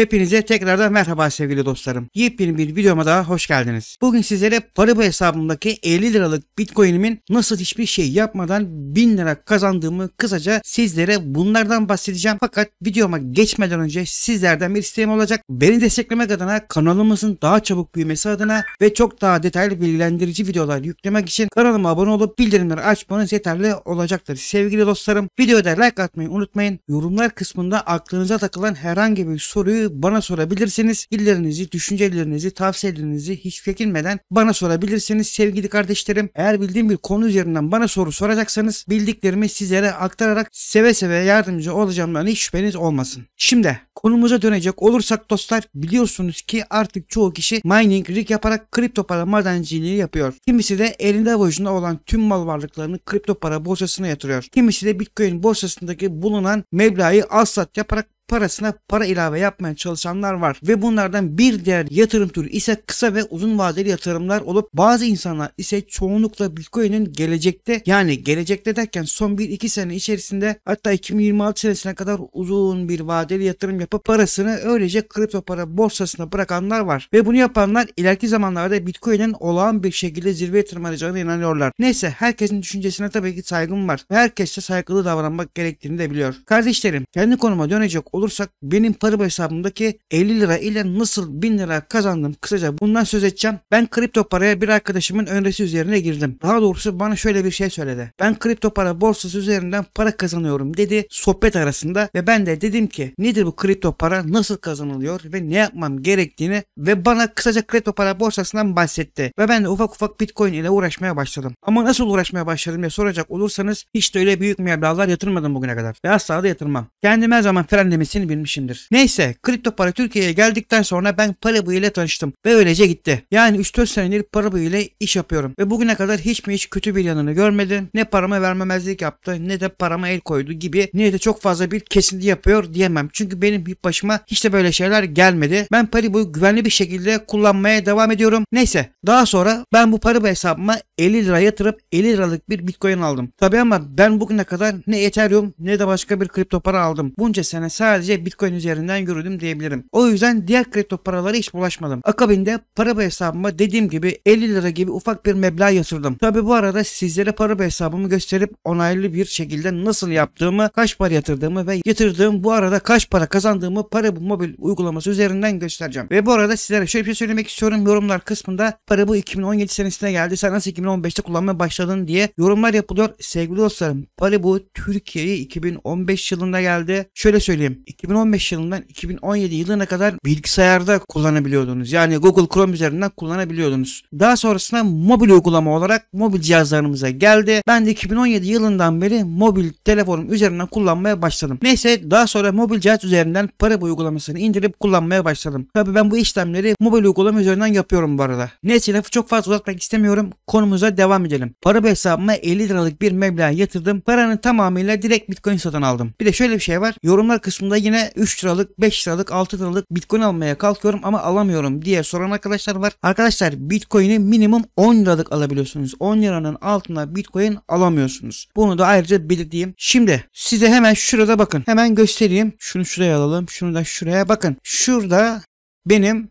Hepinize tekrardan merhaba sevgili dostlarım. Yepyeni bir videoma daha hoş geldiniz. Bugün sizlere Paribu hesabımdaki 50 liralık bitcoinimin nasıl hiçbir şey yapmadan 1000 lira kazandığımı kısaca sizlere bunlardan bahsedeceğim. Fakat videoma geçmeden önce sizlerden bir isteğim olacak. Beni desteklemek adına kanalımızın daha çabuk büyümesi adına ve çok daha detaylı bilgilendirici videolar yüklemek için kanalıma abone olup bildirimleri açmanız yeterli olacaktır. Sevgili dostlarım videoda like atmayı unutmayın. Yorumlar kısmında aklınıza takılan herhangi bir soruyu bana sorabilirsiniz. İllerinizi, düşüncelerinizi, tavsiyelerinizi hiç çekinmeden bana sorabilirsiniz sevgili kardeşlerim. Eğer bildiğim bir konu üzerinden bana soru soracaksanız bildiklerimi sizlere aktararak seve seve yardımcı olacağımdan hiç şüpheniz olmasın. Şimdi konumuza dönecek olursak dostlar biliyorsunuz ki artık çoğu kişi mining rig yaparak kripto para madenciliği yapıyor. Kimisi de elinde avucunda olan tüm mal varlıklarını kripto para borsasına yatırıyor. Kimisi de bitcoin borsasındaki bulunan meblağı al sat yaparak parasına para ilave yapmaya çalışanlar var ve bunlardan bir diğer yatırım türü ise kısa ve uzun vadeli yatırımlar olup bazı insanlar ise çoğunlukla Bitcoin'in gelecekte yani gelecekte derken son 1-2 sene içerisinde hatta 2026 senesine kadar uzun bir vadeli yatırım yapıp parasını öylece kripto para borsasına bırakanlar var ve bunu yapanlar ileriki zamanlarda Bitcoin'in olağan bir şekilde zirveye tırmanacağına inanıyorlar. Neyse herkesin düşüncesine tabii ki saygım var ve herkes de saygılı davranmak gerektiğini de biliyor. Kardeşlerim kendi konuma dönecek olursak benim Paribu hesabımdaki 50 lira ile nasıl 1000 lira kazandım kısaca bundan söz edeceğim. Ben kripto paraya bir arkadaşımın önerisi üzerine girdim. Daha doğrusu bana şöyle bir şey söyledi. Ben kripto para borsası üzerinden para kazanıyorum dedi sohbet arasında ve ben de dedim ki nedir bu kripto para nasıl kazanılıyor ve ne yapmam gerektiğini ve bana kısaca kripto para borsasından bahsetti. Ve ben de ufak ufak bitcoin ile uğraşmaya başladım. Ama nasıl uğraşmaya başladım diye soracak olursanız hiç de öyle büyük meblağlar yatırmadım bugüne kadar ve asla da yatırmam. Kendime her zaman frenlemiş kesin bilmişimdir. Neyse kripto para Türkiye'ye geldikten sonra ben Paribu ile tanıştım ve öylece gitti. Yani 3-4 senedir Paribu ile iş yapıyorum ve bugüne kadar hiç mi hiç kötü bir yanını görmedim. Ne paramı vermemezlik yaptı ne de parama el koydu gibi ne de çok fazla bir kesinti yapıyor diyemem. Çünkü benim başıma hiç de böyle şeyler gelmedi. Ben Paribu'yu güvenli bir şekilde kullanmaya devam ediyorum. Neyse daha sonra ben bu Paribu hesabıma 50 lira yatırıp 50 liralık bir bitcoin aldım. Tabi ama ben bugüne kadar ne Ethereum ne de başka bir kripto para aldım. Bunca sene sadece sadece Bitcoin üzerinden yürüdüm diyebilirim. O yüzden diğer kripto paralara hiç bulaşmadım. Akabinde para bir hesabıma dediğim gibi 50 lira gibi ufak bir meblağ yatırdım. Tabi bu arada sizlere para bir hesabımı gösterip onaylı bir şekilde nasıl yaptığımı, kaç para yatırdığımı ve yatırdığım bu arada kaç para kazandığımı para bu mobil uygulaması üzerinden göstereceğim. Ve bu arada sizlere şöyle bir şey söylemek istiyorum. Yorumlar kısmında para bu 2017 senesine geldi. Sen nasıl 2015'te kullanmaya başladın diye yorumlar yapılıyor. Sevgili dostlarım para bu Türkiye'ye 2015 yılında geldi. Şöyle söyleyeyim. 2015 yılından 2017 yılına kadar bilgisayarda kullanabiliyordunuz. Yani Google Chrome üzerinden kullanabiliyordunuz. Daha sonrasında mobil uygulama olarak mobil cihazlarımıza geldi. Ben de 2017 yılından beri mobil telefonum üzerinden kullanmaya başladım. Neyse daha sonra mobil cihaz üzerinden para bu uygulamasını indirip kullanmaya başladım. Tabii ben bu işlemleri mobil uygulama üzerinden yapıyorum bu arada. Neyse lafı çok fazla uzatmak istemiyorum. Konumuza devam edelim. Para hesabıma 50 liralık bir meblağ yatırdım. Paranın tamamıyla direkt bitcoin satın aldım. Bir de şöyle bir şey var. Yorumlar kısmında Sonunda yine 3 liralık, 5 liralık, 6 liralık bitcoin almaya kalkıyorum ama alamıyorum diye soran arkadaşlar var. Arkadaşlar bitcoin'i minimum 10 liralık alabiliyorsunuz. 10 liranın altına bitcoin alamıyorsunuz. Bunu da ayrıca belirteyim. Şimdi size hemen şurada bakın. Hemen göstereyim. Şunu şuraya alalım. Şunu da şuraya bakın. Şurada benim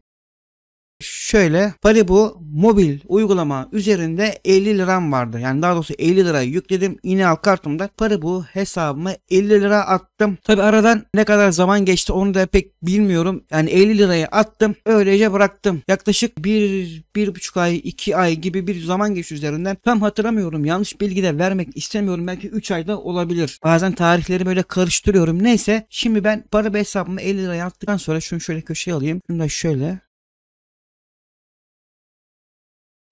Şöyle Palibu mobil uygulama üzerinde 50 liram vardı. Yani daha doğrusu 50 lira yükledim. Yine al kartımda Palibu hesabıma 50 lira attım. Tabi aradan ne kadar zaman geçti onu da pek bilmiyorum. Yani 50 lirayı attım. Öylece bıraktım. Yaklaşık 1 1,5 ay 2 ay gibi bir zaman geçti üzerinden. Tam hatırlamıyorum. Yanlış bilgi de vermek istemiyorum. Belki 3 ayda olabilir. Bazen tarihleri böyle karıştırıyorum. Neyse şimdi ben Paribu hesabıma 50 lira attıktan sonra şunu şöyle köşeye alayım. Şunu da şöyle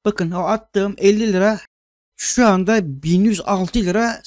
Bakın o attığım 50 lira şu anda 1106 lira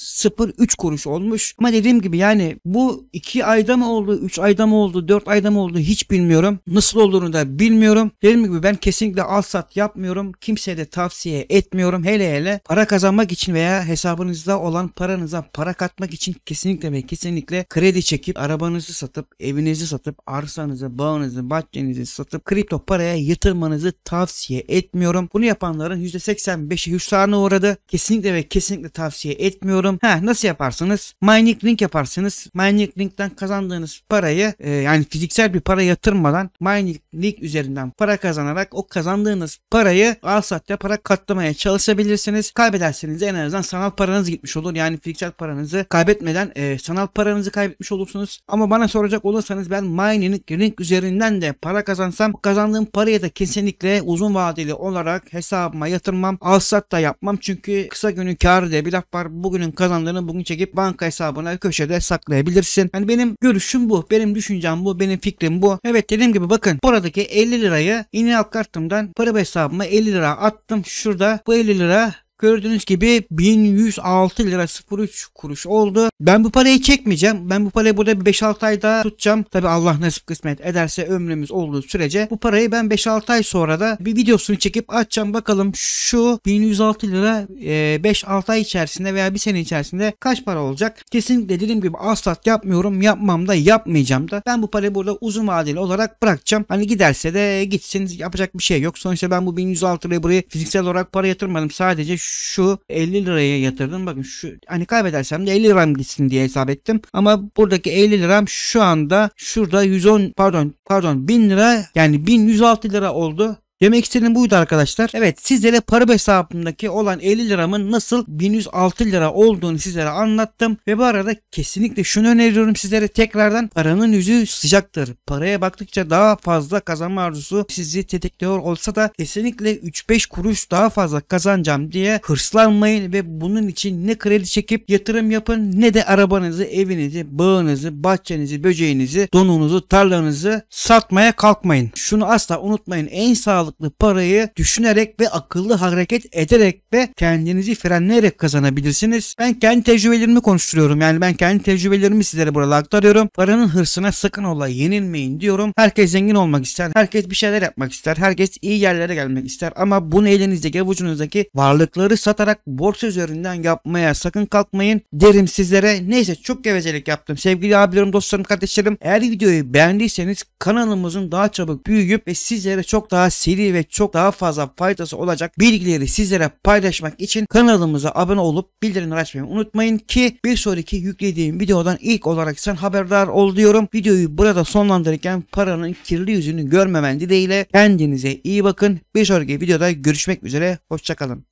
03 kuruş olmuş. Ama dediğim gibi yani bu 2 ayda mı oldu, 3 ayda mı oldu, 4 ayda mı oldu hiç bilmiyorum. Nasıl olduğunu da bilmiyorum. Dediğim gibi ben kesinlikle al sat yapmıyorum. Kimseye de tavsiye etmiyorum. Hele hele para kazanmak için veya hesabınızda olan paranıza para katmak için kesinlikle ve kesinlikle kredi çekip arabanızı satıp, evinizi satıp, arsanızı, bağınızı, bahçenizi satıp kripto paraya yatırmanızı tavsiye etmiyorum. Bunu yapanların %85'i hüsrana uğradı kesinlikle ve kesinlikle tavsiye etmiyorum. Ha nasıl yaparsınız? mining link yaparsınız, mining linkten kazandığınız parayı e, yani fiziksel bir para yatırmadan mining link üzerinden para kazanarak o kazandığınız parayı al satte para katlamaya çalışabilirsiniz. Kaybederseniz en azından sanal paranız gitmiş olur. Yani fiziksel paranızı kaybetmeden e, sanal paranızı kaybetmiş olursunuz. Ama bana soracak olursanız ben mining link üzerinden de para kazansam kazandığım parayı da kesinlikle uzun vadeli olarak hesabıma yatırmam. Al sat da yapmam çünkü çünkü kısa günün karı diye bir laf var. Bugünün kazandığını bugün çekip banka hesabına köşede saklayabilirsin. Yani benim görüşüm bu. Benim düşüncem bu. Benim fikrim bu. Evet dediğim gibi bakın buradaki 50 lirayı yine alt kartımdan para hesabıma 50 lira attım. Şurada bu 50 lira Gördüğünüz gibi 1106 lira 03 kuruş oldu. Ben bu parayı çekmeyeceğim. Ben bu parayı burada 5-6 ay daha tutacağım. Tabi Allah nasip kısmet ederse ömrümüz olduğu sürece bu parayı ben 5-6 ay sonra da bir videosunu çekip açacağım. Bakalım şu 1106 lira 5-6 e, ay içerisinde veya bir sene içerisinde kaç para olacak? Kesinlikle dediğim gibi asla yapmıyorum. Yapmam da yapmayacağım da. Ben bu parayı burada uzun vadeli olarak bırakacağım. Hani giderse de gitsin yapacak bir şey yok. Sonuçta ben bu 1106 lirayı buraya fiziksel olarak para yatırmadım. Sadece şu şu 50 liraya yatırdım. Bakın şu hani kaybedersem de 50 liram gitsin diye hesap ettim. Ama buradaki 50 liram şu anda şurada 110 pardon pardon 1000 lira yani 1106 lira oldu. Demek istediğim buydu arkadaşlar. Evet sizlere para hesabımdaki olan 50 liramın nasıl 106 lira olduğunu sizlere anlattım. Ve bu arada kesinlikle şunu öneriyorum sizlere tekrardan paranın yüzü sıcaktır. Paraya baktıkça daha fazla kazanma arzusu sizi tetikliyor olsa da kesinlikle 3-5 kuruş daha fazla kazanacağım diye hırslanmayın ve bunun için ne kredi çekip yatırım yapın ne de arabanızı, evinizi, bağınızı, bahçenizi, böceğinizi, donunuzu, tarlanızı satmaya kalkmayın. Şunu asla unutmayın. En sağlıklı sağlıklı parayı düşünerek ve akıllı hareket ederek ve kendinizi frenleyerek kazanabilirsiniz. Ben kendi tecrübelerimi konuşturuyorum. Yani ben kendi tecrübelerimi sizlere burada aktarıyorum. Paranın hırsına sakın ola yenilmeyin diyorum. Herkes zengin olmak ister. Herkes bir şeyler yapmak ister. Herkes iyi yerlere gelmek ister. Ama bunu elinizdeki avucunuzdaki varlıkları satarak borsa üzerinden yapmaya sakın kalkmayın derim sizlere. Neyse çok gevezelik yaptım. Sevgili abilerim, dostlarım, kardeşlerim. Eğer videoyu beğendiyseniz kanalımızın daha çabuk büyüyüp ve sizlere çok daha seri seri ve çok daha fazla faydası olacak bilgileri sizlere paylaşmak için kanalımıza abone olup bildirimleri açmayı unutmayın ki bir sonraki yüklediğim videodan ilk olarak sen haberdar ol diyorum. Videoyu burada sonlandırırken paranın kirli yüzünü görmemen dileğiyle kendinize iyi bakın. Bir sonraki videoda görüşmek üzere. Hoşçakalın.